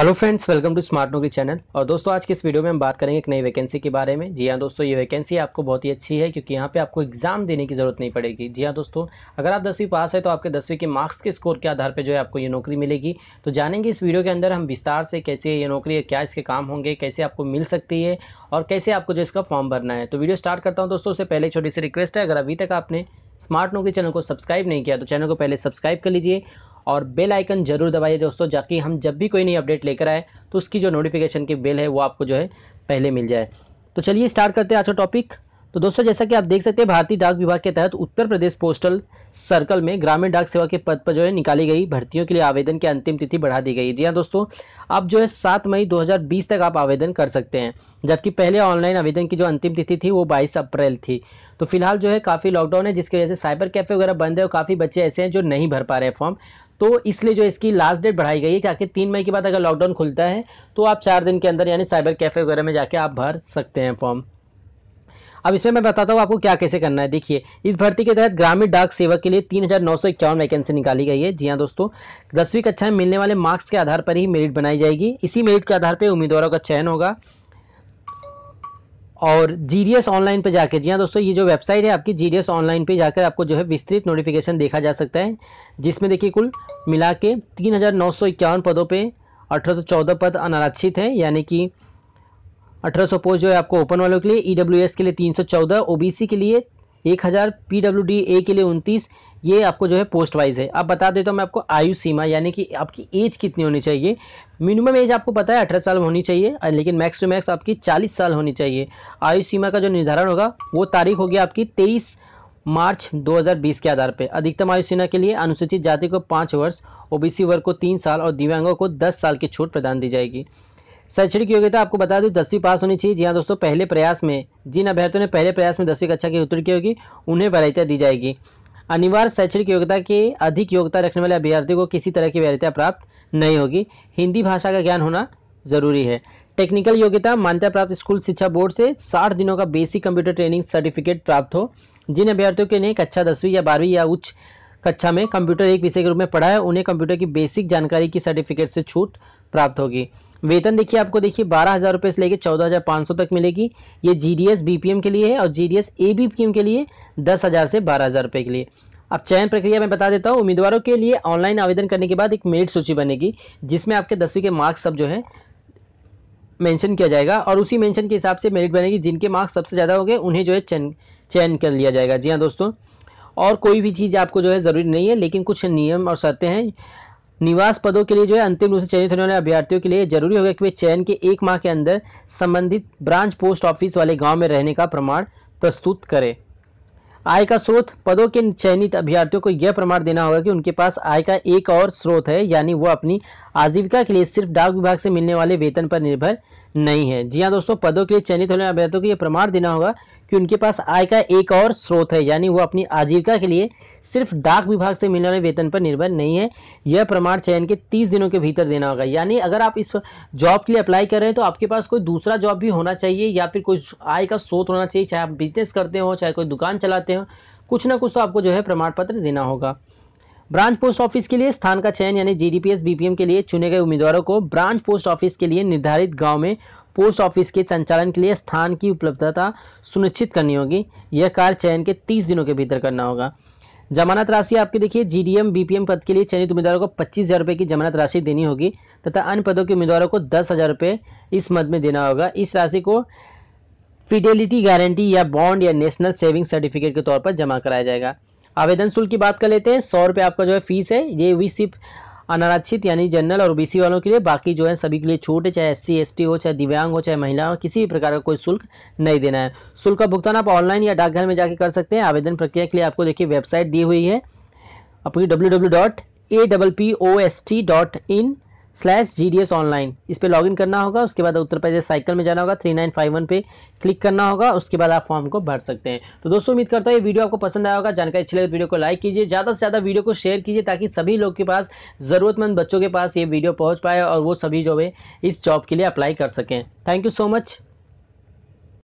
hello friends welcome to smart Naukri channel और दोस्तों आज के इस वीडियो में हम बात करेंगे एक नई वैकेंसी के बारे में जी हाँ दोस्तों ये वैकेंसी आपको बहुत ही अच्छी है क्योंकि यहाँ पे आपको एग्जाम देने की जरूरत नहीं पड़ेगी जी हाँ दोस्तों अगर आप दसवीं पास है तो आपके दसवीं के मार्क्स के स्कोर के आधार पर जो है आपको ये नौकरी मिलेगी तो जानेंगे इस वीडियो के अंदर हम विस्तार से कैसे ये नौकरी है क्या इसके काम होंगे कैसे आपको मिल सकती है और कैसे आपको जो इसका फॉर्म भरना है तो वीडियो स्टार्ट करता हूँ दोस्तों से पहले छोटी सी रिक्वेस्ट है अगर अभी तक आपने स्मार्ट नौकरी चैनल को सब्सक्राइब नहीं किया तो चैनल को पहले सब्सक्राइब कर लीजिए और बेल आइकन जरूर दबाइए दोस्तों ताकि हम जब भी कोई नई अपडेट लेकर आए तो उसकी जो नोटिफिकेशन की बेल है वो आपको जो है पहले मिल जाए तो चलिए स्टार्ट करते हैं आज का टॉपिक तो दोस्तों जैसा कि आप देख सकते हैं भारतीय डाक विभाग के तहत उत्तर प्रदेश पोस्टल सर्कल में ग्रामीण डाक सेवा के पद पर जो है निकाली गई भर्तियों के लिए आवेदन की अंतिम तिथि बढ़ा दी गई है जी हाँ दोस्तों अब जो है सात मई 2020 तक आप आवेदन कर सकते हैं जबकि पहले ऑनलाइन आवेदन की जो अंतिम तिथि थी वो बाईस अप्रैल थी तो फिलहाल जो है काफ़ी लॉकडाउन है जिसकी वजह से साइबर कैफे वगैरह बंद है और काफ़ी बच्चे ऐसे हैं जो नहीं भर पा रहे फॉर्म तो इसलिए जो इसकी लास्ट डेट बढ़ाई गई है ताकि तीन मई के बाद अगर लॉकडाउन खुलता है तो आप चार दिन के अंदर यानी साइबर कैफे वगैरह में जाके आप भर सकते हैं फॉर्म अब इसमें मैं बताता हूँ आपको क्या कैसे करना है देखिए इस भर्ती के तहत ग्रामीण डाक सेवक के लिए तीन वैकेंसी निकाली गई है जी हाँ दोस्तों दसवीं कक्षा में मिलने वाले मार्क्स के आधार पर ही मेरिट बनाई जाएगी इसी मेरिट के आधार पर उम्मीदवारों का चयन होगा और जी ऑनलाइन पे जाकर जी हाँ दोस्तों ये जो वेबसाइट है आपकी जी ऑनलाइन पर जाकर आपको जो है विस्तृत नोटिफिकेशन देखा जा सकता है जिसमें देखिए कुल मिला के तीन पदों पर अठारह पद अनारक्षित हैं यानी कि अठारह सौ पोस्ट जो है आपको ओपन वालों के लिए ई e के लिए तीन सौ के लिए एक हज़ार पी डब्ल्यू डी ए के लिए उनतीस ये आपको जो है पोस्ट वाइज है आप बता देता हूँ मैं आपको आयु सीमा यानी कि आपकी एज कितनी होनी चाहिए मिनिमम एज आपको पता है अठारह साल होनी चाहिए लेकिन मैक्स टू मैक्स आपकी चालीस साल होनी चाहिए आयु सीमा का जो निर्धारण होगा वो तारीख होगी आपकी तेईस मार्च 2020 के आधार पर अधिकतम आयु सीमा के लिए अनुसूचित जाति को पाँच वर्ष ओ वर्ग को तीन साल और दिव्यांगों को दस साल की छूट प्रदान दी जाएगी शैक्षणिक योग्यता आपको बता दूँ दसवीं पास होनी चाहिए जी हाँ दोस्तों पहले प्रयास में जिन अभ्यर्थियों ने पहले प्रयास में दसवीं कक्षा की उत्तीर्ण की होगी उन्हें वैधता दी जाएगी अनिवार्य शैक्षणिक योग्यता के अधिक योग्यता रखने वाले अभ्यर्थियों को किसी तरह की वैधता प्राप्त नहीं होगी हिंदी भाषा का ज्ञान होना जरूरी है टेक्निकल योग्यता मान्यता प्राप्त स्कूल शिक्षा बोर्ड से साठ दिनों का बेसिक कंप्यूटर ट्रेनिंग सर्टिफिकेट प्राप्त हो जिन अभ्यर्थियों के ने कक्षा दसवीं या बारहवीं या उच्च कक्षा में कंप्यूटर एक विषय के रूप में पढ़ा है उन्हें कंप्यूटर की बेसिक जानकारी की सर्टिफिकेट से छूट प्राप्त होगी वेतन देखिए आपको देखिए बारह हज़ार रुपये से लेकर चौदह हज़ार पाँच सौ तक मिलेगी ये G D S B P M के लिए है और G D S A B P M के लिए दस हज़ार से बारह हज़ार रुपये के लिए अब चयन प्रक्रिया मैं बता देता हूँ उम्मीदवारों के लिए ऑनलाइन आवेदन करने के बाद एक मेरिट सूची बनेगी जिसमें आपके दसवीं के मार्क्स सब जो है मेंशन किया जाएगा और उसी मेंशन के हिसाब से मेरिट बनेगी जिनके मार्क्स सबसे ज़्यादा होंगे उन्हें जो है चयन चयन कर लिया जाएगा जी हाँ दोस्तों और कोई भी चीज़ आपको जो है ज़रूरी नहीं है लेकिन कुछ नियम और शर्तें हैं निवास पदों के लिए जो है अंतिम रूप से चयनित होने वाले अभ्यर्थियों के लिए जरूरी होगा कि वे चयन के एक माह के अंदर संबंधित ब्रांच पोस्ट ऑफिस वाले गांव में रहने का प्रमाण प्रस्तुत करें आय का स्रोत पदों के चयनित अभ्यर्थियों को यह प्रमाण देना होगा कि उनके पास आय का एक और स्रोत है यानी वो अपनी आजीविका के लिए सिर्फ डाक विभाग से मिलने वाले वेतन पर निर्भर नहीं है जी हाँ दोस्तों पदों के लिए चयनित होने वाले अभ्यर्थियों को यह प्रमाण देना होगा कि उनके पास आय का एक और स्रोत है यानी वो अपनी आजीविका के लिए सिर्फ डाक विभाग से मिलने वाले वेतन पर निर्भर नहीं है यह प्रमाण चयन के तीस दिनों के भीतर देना होगा यानी अगर आप इस जॉब के लिए अप्लाई कर रहे हैं तो आपके पास कोई दूसरा जॉब भी होना चाहिए या फिर कोई आय का स्रोत होना चाहिए चाहे आप बिजनेस करते हो चाहे कोई दुकान चलाते हो कुछ ना कुछ तो आपको जो है प्रमाण पत्र देना होगा ब्रांच पोस्ट ऑफिस के लिए स्थान का चयन यानी जीडीपीएस बीपीएम के लिए चुने गए उम्मीदवारों को ब्रांच पोस्ट ऑफिस के लिए निर्धारित गांव में पोस्ट ऑफिस के संचालन के लिए स्थान की उपलब्धता सुनिश्चित करनी होगी यह कार्य चयन के तीस दिनों के भीतर करना होगा जमानत राशि आपके देखिए जीडीएम बीपीएम पद के लिए चयनित उम्मीदवारों को पच्चीस हज़ार रुपये की जमानत राशि देनी होगी तथा अन्य पदों के उम्मीदवारों को दस हज़ार रुपये इस मद में देना होगा इस राशि को फिडेलिटी गारंटी या बॉन्ड या नेशनल सेविंग सर्टिफिकेट के तौर पर जमा कराया जाएगा आवेदन शुल्क की बात कर लेते हैं सौ रुपये आपका जो है फीस है ये भी सिर्फ अनारक्षित यानी जनरल और ओबीसी वालों के लिए बाकी जो है सभी के लिए छूट है चाहे एससी एसटी हो चाहे दिव्यांग हो चाहे महिला हो किसी भी प्रकार का कोई शुल्क नहीं देना है शुल्क का भुगतान आप ऑनलाइन या डाकघर में जाकर कर सकते हैं आवेदन प्रक्रिया के लिए आपको देखिए वेबसाइट दी हुई है आपकी W W dot A double P O S T dot in slash G D S online इस पर लॉगिन करना होगा उसके बाद उत्तर प्रदेश साइकिल में जाना होगा थ्री नाइन फाइव वन पे क्लिक करना होगा उसके बाद आप फॉर्म को भर सकते हैं तो दोस्तों उम्मीद करता हूँ ये वीडियो आपको पसंद आया होगा जानकारी अच्छी लगे तो वीडियो को लाइक कीजिए ज़्यादा से ज़्यादा वीडियो को शेयर कीजिए ताकि सभी लोग के पास ज़रूरतमंद बच्चों के पास ये वीडियो पहुँच पाए और वो सभी जो है इस जॉब के लिए अप्लाई कर सकें थैंक यू सो मच